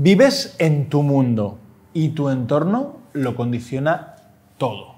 Vives en tu mundo y tu entorno lo condiciona todo.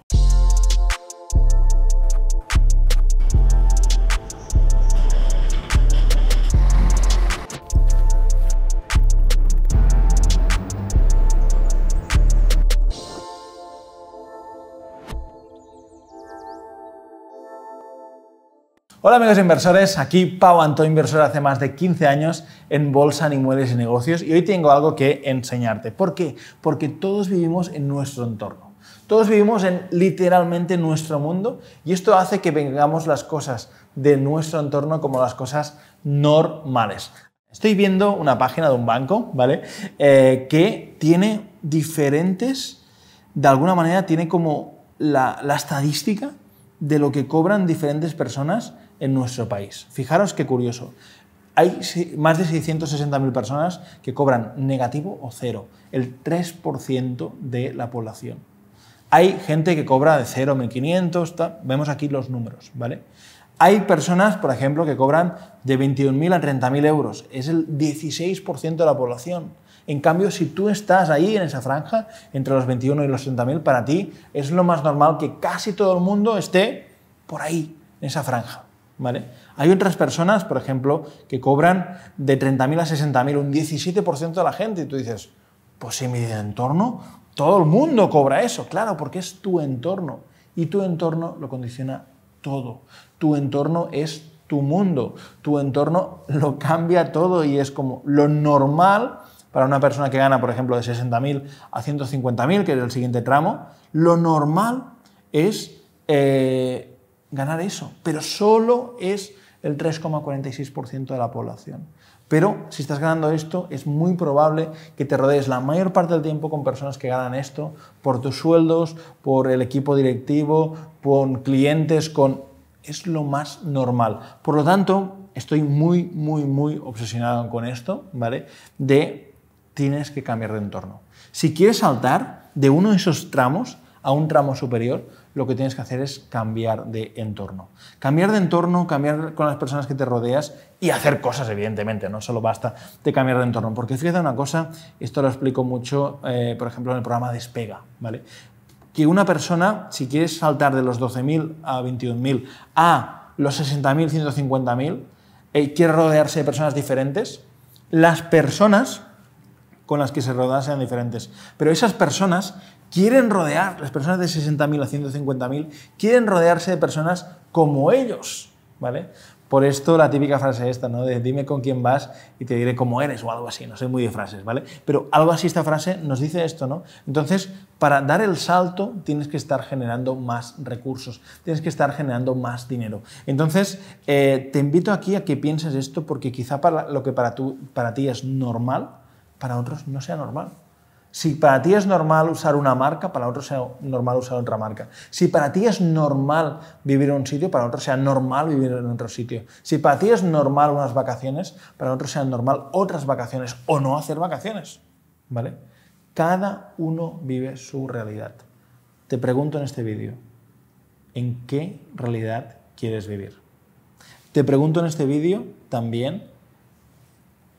Hola amigos inversores, aquí Pau Anto, inversor hace más de 15 años en bolsa, inmuebles y negocios y hoy tengo algo que enseñarte. ¿Por qué? Porque todos vivimos en nuestro entorno. Todos vivimos en literalmente nuestro mundo y esto hace que vengamos las cosas de nuestro entorno como las cosas normales. Estoy viendo una página de un banco, ¿vale? Eh, que tiene diferentes, de alguna manera tiene como la estadística de lo que cobran diferentes personas en nuestro país. Fijaros qué curioso. Hay más de 660.000 personas que cobran negativo o cero, el 3% de la población. Hay gente que cobra de 0, 1.500, vemos aquí los números, ¿vale? Hay personas, por ejemplo, que cobran de 21.000 a 30.000 euros. Es el 16% de la población. En cambio, si tú estás ahí en esa franja, entre los 21 y los 30.000, para ti es lo más normal que casi todo el mundo esté por ahí, en esa franja. Hay otras personas, por ejemplo, que cobran de 30.000 a 60.000, un 17% de la gente, y tú dices, pues en mi entorno todo el mundo cobra eso, claro, porque es tu entorno, y tu entorno lo condiciona todo. Tu entorno es tu mundo, tu entorno lo cambia todo y es como lo normal para una persona que gana, por ejemplo, de 60.000 a 150.000, que es el siguiente tramo, lo normal es... Eh, ganar eso, pero solo es el 3,46% de la población. Pero si estás ganando esto, es muy probable que te rodees la mayor parte del tiempo con personas que ganan esto, por tus sueldos, por el equipo directivo, con clientes, con... Es lo más normal. Por lo tanto, estoy muy, muy, muy obsesionado con esto, ¿vale? De tienes que cambiar de entorno. Si quieres saltar de uno de esos tramos a un tramo superior, lo que tienes que hacer es cambiar de entorno. Cambiar de entorno, cambiar con las personas que te rodeas y hacer cosas, evidentemente, no solo basta de cambiar de entorno. Porque fíjate una cosa, esto lo explico mucho, eh, por ejemplo, en el programa Despega, ¿vale? Que una persona, si quieres saltar de los 12.000 a 21.000 a los 60.000, 150.000, eh, quiere rodearse de personas diferentes, las personas con las que se rodean sean diferentes. Pero esas personas quieren rodear, las personas de 60.000 a 150.000, quieren rodearse de personas como ellos, ¿vale? Por esto la típica frase esta, ¿no? De dime con quién vas y te diré cómo eres o algo así, no sé, muy de frases, ¿vale? Pero algo así esta frase nos dice esto, ¿no? Entonces, para dar el salto tienes que estar generando más recursos, tienes que estar generando más dinero. Entonces, eh, te invito aquí a que pienses esto porque quizá lo que para, tú, para ti es normal, para otros no sea normal. Si para ti es normal usar una marca, para otros sea normal usar otra marca. Si para ti es normal vivir en un sitio, para otros sea normal vivir en otro sitio. Si para ti es normal unas vacaciones, para otros sean normal otras vacaciones o no hacer vacaciones. ¿Vale? Cada uno vive su realidad. Te pregunto en este vídeo, ¿en qué realidad quieres vivir? Te pregunto en este vídeo también,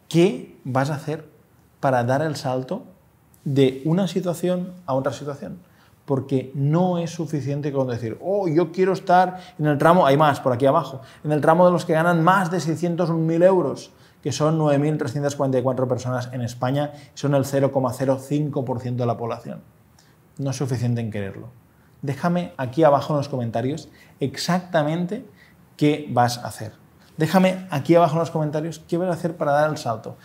¿qué vas a hacer para dar el salto de una situación a otra situación. Porque no es suficiente con decir, oh, yo quiero estar en el tramo, hay más por aquí abajo, en el tramo de los que ganan más de 600.000 euros, que son 9.344 personas en España, son el 0,05% de la población. No es suficiente en quererlo. Déjame aquí abajo en los comentarios exactamente qué vas a hacer. Déjame aquí abajo en los comentarios qué vas a hacer para dar el salto,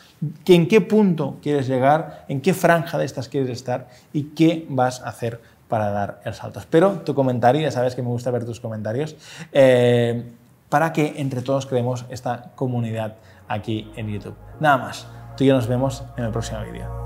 en qué punto quieres llegar, en qué franja de estas quieres estar y qué vas a hacer para dar el salto. Espero tu comentario, ya sabes que me gusta ver tus comentarios, eh, para que entre todos creemos esta comunidad aquí en YouTube. Nada más, tú y yo nos vemos en el próximo vídeo.